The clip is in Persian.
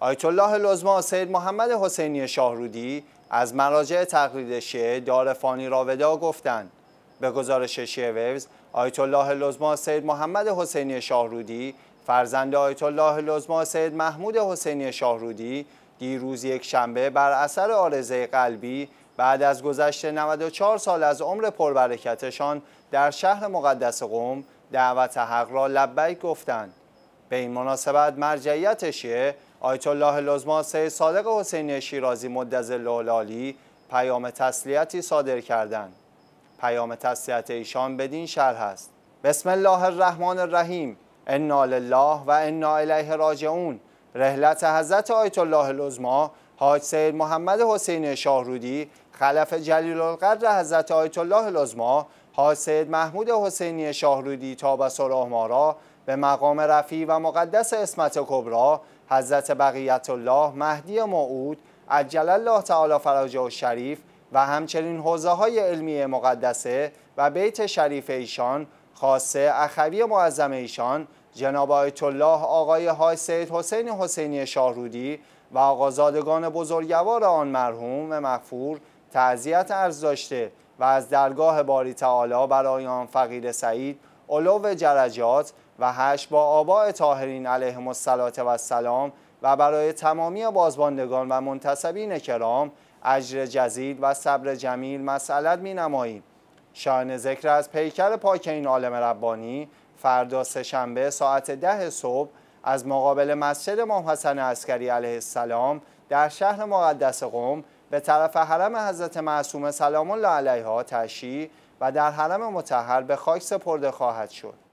آیت الله لزما سید محمد حسینی شاهرودی از مراجع تقلید شیعه دارفانی را ودا گفتند به گزارش شیعه ویوز آیت الله لزما سید محمد حسینی شاهرودی فرزند آیت الله لزما سید محمود حسینی شاهرودی دیروز یک شنبه بر اثر آرزه قلبی بعد از گذشت 94 سال از عمر پربرکتشان در شهر مقدس قوم دعوت حق را لبیک گفتند به این مناسبت مرجعیت آیت الله لزما سید صادق حسینی شیرازی مدز لولالی پیام تسلیتی صادر کردند پیام تسلیت ایشان بدین شرح است بسم الله الرحمن الرحیم انا لله و انا الیه راجعون رحلت حضرت آیت الله لزما حاج سید محمد حسین شاهرودی خلف جلیل القدر حضرت آیت الله لزما حاج سید محمود حسینی شاهرودی تا به به مقام رفی و مقدس اسمت کبرا حضرت بقیت الله مهدی موعود عجل الله تعالی فراجه و شریف و همچنین حوزه های علمی مقدسه و بیت شریف ایشان خاصه اخوی معظم ایشان جناب آیت الله آقای های سید حسین حسینی شاهرودی و آقازادگان بزرگوار آن مرحوم مغفور تعذیت عرض داشته و از درگاه باری تعالی برای آن فقیر سعید علو جرجات و هشت با آباء طاهرین علیه مسلات و سلام و برای تمامی بازباندگان و منتصبین کرام اجر جزیل و صبر جمیل مسئلت می نماییم. شان ذکر از پیکر پاک این عالم ربانی فردا شنبه ساعت ده صبح از مقابل مسجد امام حسن عسکری علیه السلام در شهر مقدس قم به طرف حرم حضرت معصومه سلام الله علیها تشییع و در حرم متحر به خاک سپرده خواهد شد